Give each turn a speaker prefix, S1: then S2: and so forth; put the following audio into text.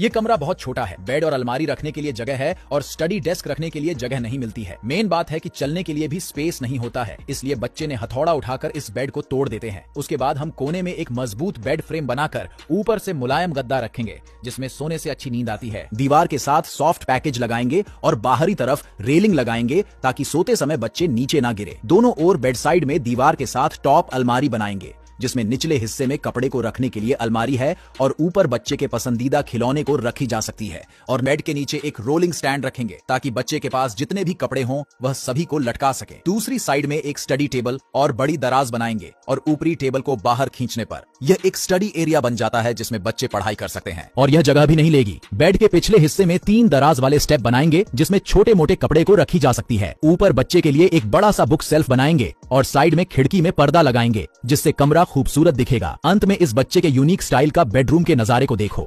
S1: ये कमरा बहुत छोटा है बेड और अलमारी रखने के लिए जगह है और स्टडी डेस्क रखने के लिए जगह नहीं मिलती है मेन बात है कि चलने के लिए भी स्पेस नहीं होता है इसलिए बच्चे ने हथौड़ा उठाकर इस बेड को तोड़ देते हैं उसके बाद हम कोने में एक मजबूत बेड फ्रेम बनाकर ऊपर से मुलायम गद्दा रखेंगे जिसमें सोने से अच्छी नींद आती है दीवार के साथ सॉफ्ट पैकेज लगाएंगे और बाहरी तरफ रेलिंग लगाएंगे ताकि सोते समय बच्चे नीचे ना गिरे दोनों ओर बेड साइड में दीवार के साथ टॉप अलमारी बनाएंगे जिसमें निचले हिस्से में कपड़े को रखने के लिए अलमारी है और ऊपर बच्चे के पसंदीदा खिलौने को रखी जा सकती है और बेड के नीचे एक रोलिंग स्टैंड रखेंगे ताकि बच्चे के पास जितने भी कपड़े हों वह सभी को लटका सके दूसरी साइड में एक स्टडी टेबल और बड़ी दराज बनाएंगे और ऊपरी टेबल को बाहर खींचने पर यह एक स्टडी एरिया बन जाता है जिसमें बच्चे पढ़ाई कर सकते हैं और यह जगह भी नहीं लेगी बेड के पिछले हिस्से में तीन दराज वाले स्टेप बनाएंगे जिसमें छोटे मोटे कपड़े को रखी जा सकती है ऊपर बच्चे के लिए एक बड़ा सा बुक सेल्फ बनाएंगे और साइड में खिड़की में पर्दा लगाएंगे जिससे कमरा खूबसूरत दिखेगा अंत में इस बच्चे के यूनिक स्टाइल का बेडरूम के नजारे को देखो